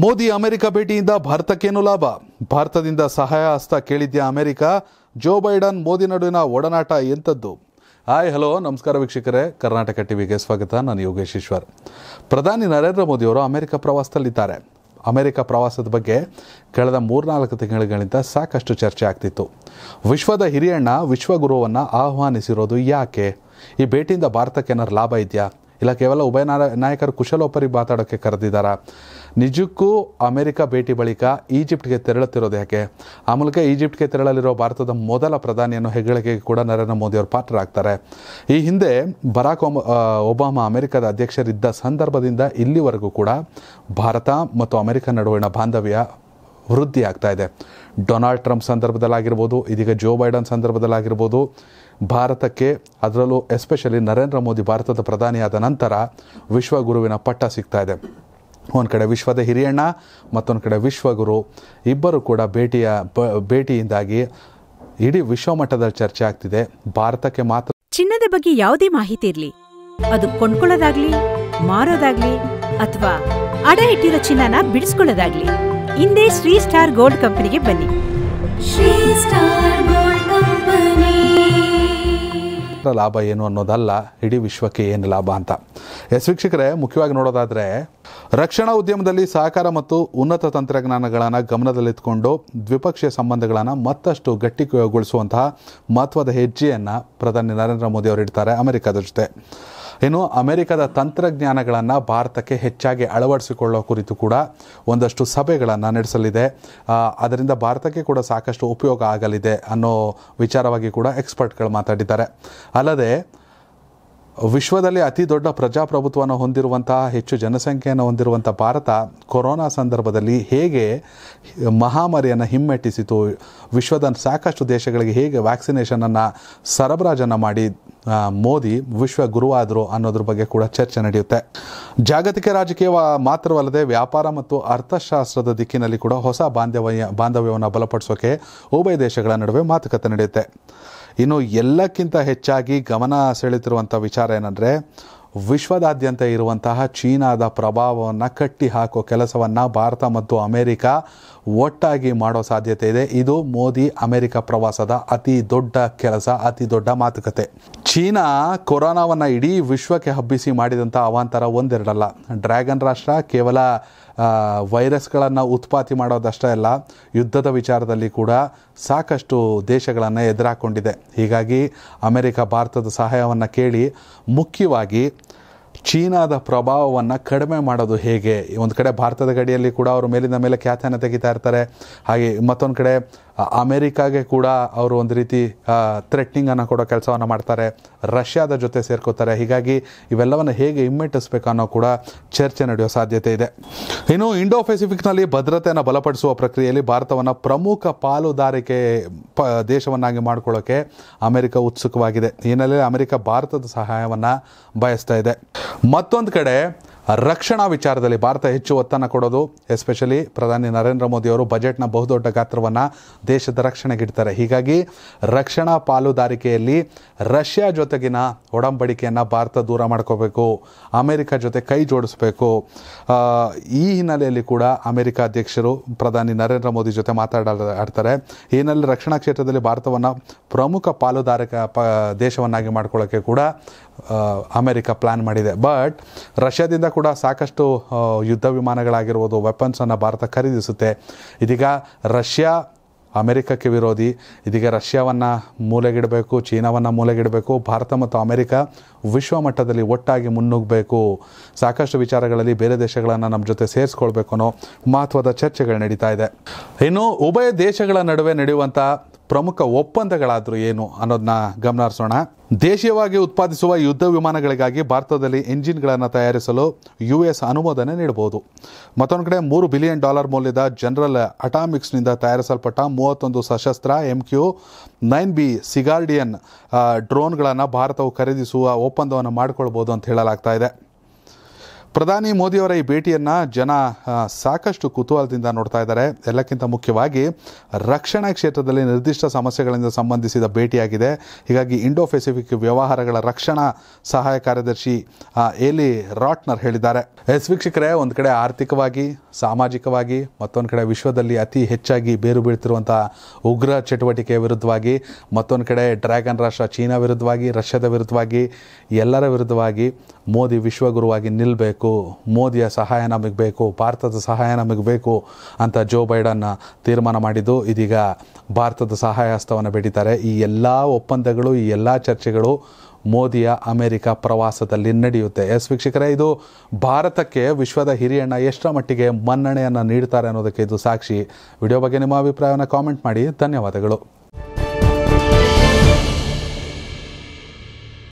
Modi America ಭೇಟಿಯಿಂದ ಭಾರತಕ್ಕೇನು ಲಾಭ ಭಾರತದಿಂದ ಸಹಾಯ ಹಸ್ತ ಕೇಳಿದ್ಯಾ ಅಮೆರಿಕ ಜೋ ಬೈಡನ್ ಮೋದಿ ನಡುವಿನ ಒಡನಾಟ ಎಂಥದ್ದು ಹಾಯ್ ಹಲೋ ನಮಸ್ಕಾರ ವೀಕ್ಷಕರೇ ಕರ್ನಾಟಕ ಟಿವಿಗೆ ಸ್ವಾಗತ ನಾನು ಯೋಗೇಶ್ ಈಶ್ವರ್ ಪ್ರಧಾನಿ ನರೇಂದ್ರ ಮೋದಿಯವರು ಅಮೆರಿಕ ಪ್ರವಾಸದಲ್ಲಿದ್ದಾರೆ ಅಮೆರಿಕ ಪ್ರವಾಸದ ಬಗ್ಗೆ ಕಳೆದ ಮೂರ್ನಾಲ್ಕು ತಿಂಗಳುಗಳಿಂದ ಸಾಕಷ್ಟು ಚರ್ಚೆ ಆಗ್ತಿತ್ತು ವಿಶ್ವದ ಹಿರಿಯಣ್ಣ ವಿಶ್ವಗುರುವನ್ನು ಆಹ್ವಾನಿಸಿರೋದು ಯಾಕೆ ಈ ಭೇಟಿಯಿಂದ ಭಾರತಕ್ಕೆ ಏನಾದ್ರು ಲಾಭ ಇದೆಯಾ ಇಲ್ಲ ಕೇವಲ ಉಭಯ ನಾಯಕರು ಕುಶಲೋಪರಿ ಮಾತಾಡೋಕ್ಕೆ ಕರೆದಿದ್ದಾರಾ ನಿಜಕ್ಕೂ ಅಮೆರಿಕ ಭೇಟಿ ಬಳಿಕ ಈಜಿಪ್ಟ್ಗೆ ತೆರಳುತ್ತಿರೋದು ಯಾಕೆ ಆ ಮೂಲಕ ಈಜಿಪ್ಟ್ಗೆ ತೆರಳಲಿರೋ ಭಾರತದ ಮೊದಲ ಪ್ರಧಾನಿಯನ್ನು ಹೆಗ್ಗಳಿಕೆ ಕೂಡ ನರೇಂದ್ರ ಮೋದಿ ಅವರು ಪಾತ್ರರಾಗ್ತಾರೆ ಈ ಹಿಂದೆ ಬರಾಕ್ ಒಬಾಮಾ ಅಮೆರಿಕದ ಅಧ್ಯಕ್ಷರಿದ್ದ ಸಂದರ್ಭದಿಂದ ಇಲ್ಲಿವರೆಗೂ ಕೂಡ ಭಾರತ ಮತ್ತು ಅಮೆರಿಕ ನಡುವಿನ ಬಾಂಧವ್ಯ ವೃದ್ಧಿ ಆಗ್ತಾ ಇದೆ ಡೊನಾಲ್ಡ್ ಟ್ರಂಪ್ ಸಂದರ್ಭದಲ್ಲಾಗಿರ್ಬೋದು ಇದೀಗ ಜೋ ಬೈಡನ್ ಸಂದರ್ಭದಲ್ಲಾಗಿರ್ಬೋದು ಭಾರತಕ್ಕೆ ಅದರಲ್ಲೂ ಎಸ್ಪೆಷಲಿ ನರೇಂದ್ರ ಮೋದಿ ಭಾರತದ ಪ್ರಧಾನಿಯಾದ ನಂತರ ವಿಶ್ವಗುರುವಿನ ಪಟ್ಟ ಸಿಗ್ತಾ ಇದೆ ಒಂದು ಕಡೆ ವಿಶ್ವದ ಹಿರಿಯಣ್ಣ ಮತ್ತೊಂದು ಕಡೆ ವಿಶ್ವಗುರು ಇಬ್ಬರು ಕೂಡ ಭೇಟಿಯ ಭೇಟಿಯಿಂದಾಗಿ ಇಡೀ ವಿಶ್ವಮಟ್ಟದಲ್ಲಿ ಚರ್ಚೆ ಆಗ್ತಿದೆ ಭಾರತಕ್ಕೆ ಮಾತ್ರ ಚಿನ್ನದ ಬಗ್ಗೆ ಯಾವುದೇ ಮಾಹಿತಿ ಇರಲಿ ಅದು ಕೊಂಡ್ಕೊಳ್ಳೋದಾಗ್ಲಿ ಮಾರೋದಾಗ್ಲಿ ಅಥವಾ ಅಡ ಇಟ್ಟಿರೋ ಚಿನ್ನನ ಬಿಡಿಸ್ಕೊಳ್ಳೋದಾಗ್ಲಿ ಹಿಂದೆ ಶ್ರೀ ಸ್ಟಾರ್ ಗೋಲ್ಡ್ ಕಂಪನಿಗೆ ಬನ್ನಿ ಶ್ರೀ ಸ್ಟಾರ್ ಲಾಭ ಏನು ಅನ್ನೋದಲ್ಲ ಇಡೀ ವಿಶ್ವಕ್ಕೆ ಏನು ಲಾಭ ಅಂತ ಎಸ್ ವೀಕ್ಷಕರೇ ಮುಖ್ಯವಾಗಿ ನೋಡೋದಾದ್ರೆ ರಕ್ಷಣಾ ಉದ್ಯಮದಲ್ಲಿ ಸಹಕಾರ ಮತ್ತು ಉನ್ನತ ತಂತ್ರಜ್ಞಾನಗಳನ್ನು ಗಮನದಲ್ಲಿತ್ತುಕೊಂಡು ದ್ವಿಪಕ್ಷೀಯ ಸಂಬಂಧಗಳನ್ನು ಮತ್ತಷ್ಟು ಗಟ್ಟಿಗೊಳಿಸುವಂತಹ ಮಹತ್ವದ ಹೆಜ್ಜೆಯನ್ನು ಪ್ರಧಾನಿ ನರೇಂದ್ರ ಮೋದಿ ಅವರು ಇಡ್ತಾರೆ ಅಮೆರಿಕದ ಜೊತೆ ಇನ್ನು ಅಮೆರಿಕದ ತಂತ್ರಜ್ಞಾನಗಳನ್ನು ಭಾರತಕ್ಕೆ ಹೆಚ್ಚಾಗಿ ಅಳವಡಿಸಿಕೊಳ್ಳೋ ಕುರಿತು ಕೂಡ ಒಂದಷ್ಟು ಸಭೆಗಳನ್ನು ನಡೆಸಲಿದೆ ಅದರಿಂದ ಭಾರತಕ್ಕೆ ಕೂಡ ಸಾಕಷ್ಟು ಉಪಯೋಗ ಆಗಲಿದೆ ಅನ್ನೋ ವಿಚಾರವಾಗಿ ಕೂಡ ಎಕ್ಸ್ಪರ್ಟ್ಗಳು ಮಾತಾಡಿದ್ದಾರೆ ಅಲ್ಲದೆ ವಿಶ್ವದಲ್ಲಿ ಅತಿ ದೊಡ್ಡ ಪ್ರಜಾಪ್ರಭುತ್ವವನ್ನು ಹೊಂದಿರುವಂತಹ ಹೆಚ್ಚು ಜನಸಂಖ್ಯೆಯನ್ನು ಹೊಂದಿರುವಂಥ ಭಾರತ ಕೊರೋನಾ ಸಂದರ್ಭದಲ್ಲಿ ಹೇಗೆ ಮಹಾಮಾರಿಯನ್ನು ಹಿಮ್ಮೆಟ್ಟಿಸಿತು ವಿಶ್ವದ ಸಾಕಷ್ಟು ದೇಶಗಳಿಗೆ ಹೇಗೆ ವ್ಯಾಕ್ಸಿನೇಷನನ್ನು ಸರಬರಾಜನ್ನು ಮಾಡಿ ಮೋದಿ ವಿಶ್ವ ಗುರುವಾದರು ಅನ್ನೋದ್ರ ಬಗ್ಗೆ ಕೂಡ ಚರ್ಚೆ ನಡೆಯುತ್ತೆ ಜಾಗತಿಕ ರಾಜಕೀಯ ಮಾತ್ರವಲ್ಲದೆ ವ್ಯಾಪಾರ ಮತ್ತು ಅರ್ಥಶಾಸ್ತ್ರದ ದಿಕ್ಕಿನಲ್ಲಿ ಕೂಡ ಹೊಸ ಬಾಂಧವ್ಯ ಬಾಂಧವ್ಯವನ್ನು ಬಲಪಡಿಸೋಕೆ ಉಭಯ ದೇಶಗಳ ನಡುವೆ ಮಾತುಕತೆ ನಡೆಯುತ್ತೆ ಇನ್ನು ಎಲ್ಲಕ್ಕಿಂತ ಹೆಚ್ಚಾಗಿ ಗಮನ ಸೆಳೆತಿರುವಂಥ ವಿಚಾರ ಏನಂದರೆ ವಿಶ್ವದಾದ್ಯಂತ ಇರುವಂತಹ ಚೀನಾದ ಪ್ರಭಾವವನ್ನು ಕಟ್ಟಿಹಾಕೋ ಕೆಲಸವನ್ನು ಭಾರತ ಮತ್ತು ಅಮೆರಿಕ ಒಟ್ಟಾಗಿ ಮಾಡೋ ಸಾಧ್ಯತೆ ಇದೆ ಇದು ಮೋದಿ ಅಮೆರಿಕ ಪ್ರವಾಸದ ಅತಿ ದೊಡ್ಡ ಕೆಲಸ ಅತಿ ದೊಡ್ಡ ಮಾತುಕತೆ ಚೀನಾ ಕೊರೋನಾವನ್ನು ಇಡೀ ವಿಶ್ವಕ್ಕೆ ಹಬ್ಬಿಸಿ ಮಾಡಿದಂಥ ಅವಾಂತರ ಒಂದೆರಡಲ್ಲ ಡ್ರ್ಯಾಗನ್ ರಾಷ್ಟ್ರ ಕೇವಲ ವೈರಸ್ಗಳನ್ನು ಉತ್ಪಾತಿ ಮಾಡೋದಷ್ಟೇ ಅಲ್ಲ ಯುದ್ಧದ ವಿಚಾರದಲ್ಲಿ ಕೂಡ ಸಾಕಷ್ಟು ದೇಶಗಳನ್ನು ಎದುರಾಕೊಂಡಿದೆ ಹೀಗಾಗಿ ಅಮೆರಿಕ ಭಾರತದ ಸಹಾಯವನ್ನು ಕೇಳಿ ಮುಖ್ಯವಾಗಿ ಚೀನಾದ ಪ್ರಭಾವವನ್ನು ಕಡಿಮೆ ಮಾಡೋದು ಹೇಗೆ ಒಂದು ಕಡೆ ಭಾರತದ ಗಡಿಯಲ್ಲಿ ಕೂಡ ಅವರು ಮೇಲಿಂದ ಮೇಲೆ ಖ್ಯಾತಿಯನ್ನು ತೆಗಿತಾ ಇರ್ತಾರೆ ಹಾಗೆ ಮತ್ತೊಂದು ಕಡೆ ಅಮೇರಿಕಾಗೆ ಕೂಡ ಅವರು ಒಂದು ರೀತಿ ಥ್ರೆಟ್ನಿಂಗನ್ನು ಕೊಡೋ ಕೆಲಸವನ್ನು ಮಾಡ್ತಾರೆ ರಷ್ಯಾದ ಜೊತೆ ಸೇರ್ಕೋತಾರೆ ಹೀಗಾಗಿ ಇವೆಲ್ಲವನ್ನು ಹೇಗೆ ಹಿಮ್ಮೆಟ್ಟಿಸಬೇಕು ಅನ್ನೋ ಕೂಡ ಚರ್ಚೆ ನಡೆಯೋ ಸಾಧ್ಯತೆ ಇದೆ ಇನ್ನು ಇಂಡೋ ಪೆಸಿಫಿಕ್ನಲ್ಲಿ ಭದ್ರತೆಯನ್ನು ಬಲಪಡಿಸುವ ಪ್ರಕ್ರಿಯೆಯಲ್ಲಿ ಭಾರತವನ್ನು ಪ್ರಮುಖ ಪಾಲುದಾರಿಕೆ ಪ ದೇಶವನ್ನಾಗಿ ಮಾಡಿಕೊಳ್ಳೋಕೆ ಅಮೆರಿಕ ಉತ್ಸುಕವಾಗಿದೆ ಈ ಹಿನ್ನೆಲೆಯಲ್ಲಿ ಅಮೆರಿಕ ಭಾರತದ ಸಹಾಯವನ್ನು ಬಯಸ್ತಾ ಇದೆ ಮತ್ತೊಂದು ಕಡೆ ರಕ್ಷಣಾ ವಿಚಾರದಲ್ಲಿ ಭಾರತ ಹೆಚ್ಚು ಒತ್ತನ್ನು ಕೊಡೋದು ಎಸ್ಪೆಷಲಿ ಪ್ರಧಾನಿ ನರೇಂದ್ರ ಮೋದಿಯವರು ಬಜೆಟ್ನ ಬಹುದೊಡ್ಡ ಗಾತ್ರವನ್ನು ದೇಶದ ರಕ್ಷಣೆಗೆ ಇಡ್ತಾರೆ ಹೀಗಾಗಿ ರಕ್ಷಣಾ ಪಾಲುದಾರಿಕೆಯಲ್ಲಿ ರಷ್ಯಾ ಜೊತೆಗಿನ ಒಡಂಬಡಿಕೆಯನ್ನು ಭಾರತ ದೂರ ಮಾಡ್ಕೋಬೇಕು ಅಮೆರಿಕ ಜೊತೆ ಕೈ ಜೋಡಿಸಬೇಕು ಈ ಹಿನ್ನೆಲೆಯಲ್ಲಿ ಕೂಡ ಅಮೆರಿಕ ಅಧ್ಯಕ್ಷರು ಪ್ರಧಾನಿ ನರೇಂದ್ರ ಮೋದಿ ಜೊತೆ ಮಾತಾಡ ಆಡ್ತಾರೆ ಈ ರಕ್ಷಣಾ ಕ್ಷೇತ್ರದಲ್ಲಿ ಭಾರತವನ್ನು ಪ್ರಮುಖ ಪಾಲುದಾರಿಕ ಪ ದೇಶವನ್ನಾಗಿ ಮಾಡ್ಕೊಳ್ಳೋಕ್ಕೆ ಕೂಡ ಅಮೆರಿಕ ಪ್ಲ್ಯಾನ್ ಮಾಡಿದೆ ಬಟ್ ರಷ್ಯಾದಿಂದ ಕೂಡ ಸಾಕಷ್ಟು ಯುದ್ಧ ವಿಮಾನಗಳಾಗಿರ್ಬೋದು ವೆಪನ್ಸನ್ನು ಭಾರತ ಖರೀದಿಸುತ್ತೆ ಇದೀಗ ರಷ್ಯಾ ಅಮೆರಿಕಕ್ಕೆ ವಿರೋಧಿ ಇದೀಗ ರಷ್ಯಾವನ್ನು ಮೂಲೆಗಿಡಬೇಕು ಚೀನಾವನ್ನು ಮೂಲೆಗಿಡಬೇಕು ಭಾರತ ಮತ್ತು ಅಮೆರಿಕ ವಿಶ್ವ ಮಟ್ಟದಲ್ಲಿ ಒಟ್ಟಾಗಿ ಮುನ್ನುಗ್ಗಬೇಕು ಸಾಕಷ್ಟು ವಿಚಾರಗಳಲ್ಲಿ ಬೇರೆ ದೇಶಗಳನ್ನು ನಮ್ಮ ಜೊತೆ ಸೇರಿಸ್ಕೊಳ್ಬೇಕು ಅನ್ನೋ ಮಹತ್ವದ ಚರ್ಚೆಗಳು ನಡೀತಾ ಇದೆ ಇನ್ನು ಉಭಯ ದೇಶಗಳ ನಡುವೆ ನಡೆಯುವಂಥ ಪ್ರಮುಖ ಒಪ್ಪಂದಗಳಾದರೂ ಏನು ಅನ್ನೋದನ್ನ ಗಮನ ದೇಶೀಯವಾಗಿ ಉತ್ಪಾದಿಸುವ ಯುದ್ಧ ವಿಮಾನಗಳಿಗಾಗಿ ಭಾರತದಲ್ಲಿ ಎಂಜಿನ್ಗಳನ್ನು ತಯಾರಿಸಲು ಯು ಎಸ್ ಅನುಮೋದನೆ ನೀಡಬಹುದು ಮತ್ತೊಂದು ಕಡೆ ಮೂರು ಬಿಲಿಯನ್ ಡಾಲರ್ ಮೌಲ್ಯದ ಜನರಲ್ ಅಟಾಮಿಕ್ಸ್ನಿಂದ ತಯಾರಿಸಲ್ಪಟ್ಟ ಮೂವತ್ತೊಂದು ಸಶಸ್ತ್ರ M Q nine B SeaGuardian ಡ್ರೋನ್ಗಳನ್ನು ಭಾರತವು ಖರೀದಿಸುವ ಒಪ್ಪಂದವನ್ನು ಮಾಡಿಕೊಳ್ಬೋದು ಅಂತ ಹೇಳಲಾಗ್ತಾ ಇದೆ ಪ್ರಧಾನಿ ಮೋದಿಯವರ ಈ ಭೇಟಿಯನ್ನು ಜನ ಸಾಕಷ್ಟು ಕುತೂಹಲದಿಂದ ನೋಡ್ತಾ ಇದ್ದಾರೆ ಎಲ್ಲಕ್ಕಿಂತ ಮುಖ್ಯವಾಗಿ ರಕ್ಷಣಾ ಕ್ಷೇತ್ರದಲ್ಲಿ ನಿರ್ದಿಷ್ಟ ಸಮಸ್ಯೆಗಳಿಂದ ಸಂಬಂಧಿಸಿದ ಭೇಟಿಯಾಗಿದೆ ಹೀಗಾಗಿ ಇಂಡೋ ಪೆಸಿಫಿಕ್ ವ್ಯವಹಾರಗಳ ರಕ್ಷಣಾ ಸಹಾಯ ಕಾರ್ಯದರ್ಶಿ ಏಲಿ ರಾಟ್ನರ್ ಹೇಳಿದ್ದಾರೆ ಎಸ್ ವೀಕ್ಷಕರೇ ಒಂದು ಕಡೆ ಆರ್ಥಿಕವಾಗಿ ಸಾಮಾಜಿಕವಾಗಿ ಮತ್ತೊಂದು ಕಡೆ ವಿಶ್ವದಲ್ಲಿ ಅತಿ ಹೆಚ್ಚಾಗಿ ಬೇರು ಬೀಳ್ತಿರುವಂಥ ಉಗ್ರ ಚಟುವಟಿಕೆಯ ವಿರುದ್ಧವಾಗಿ ಮತ್ತೊಂದು ಕಡೆ ಡ್ರ್ಯಾಗನ್ ರಾಷ್ಟ್ರ ಚೀನಾ ವಿರುದ್ಧವಾಗಿ ರಷ್ಯಾದ ವಿರುದ್ಧವಾಗಿ ಎಲ್ಲರ ವಿರುದ್ಧವಾಗಿ ಮೋದಿ ವಿಶ್ವಗುರುವಾಗಿ ನಿಲ್ಲಬೇಕು ಬೇಕು ಮೋದಿಯ ಸಹಾಯ ನಮಗೆ ಬೇಕು ಭಾರತದ ಸಹಾಯ ನಮಗೆ ಬೇಕು ಅಂತ ಜೋ ಬೈಡನ್ ತೀರ್ಮಾನ ಮಾಡಿದ್ದು ಇದೀಗ ಭಾರತದ ಸಹಾಯ ಹಸ್ತವನ್ನು ಬಿಡಿತಾರೆ ಈ ಎಲ್ಲ ಒಪ್ಪಂದಗಳು ಈ ಎಲ್ಲ ಚರ್ಚೆಗಳು ಮೋದಿಯ ಅಮೆರಿಕ ಪ್ರವಾಸದಲ್ಲಿ ನಡೆಯುತ್ತೆ ಎಸ್ ವೀಕ್ಷಕರೇ ಇದು ಭಾರತಕ್ಕೆ ವಿಶ್ವದ ಹಿರಿಯಣ್ಣ ಎಷ್ಟರ ಮಟ್ಟಿಗೆ ಮನ್ನಣೆಯನ್ನು ನೀಡ್ತಾರೆ ಅನ್ನೋದಕ್ಕೆ ಇದು ಸಾಕ್ಷಿ ವಿಡಿಯೋ ಬಗ್ಗೆ ನಿಮ್ಮ ಅಭಿಪ್ರಾಯವನ್ನು ಕಾಮೆಂಟ್ ಮಾಡಿ ಧನ್ಯವಾದಗಳು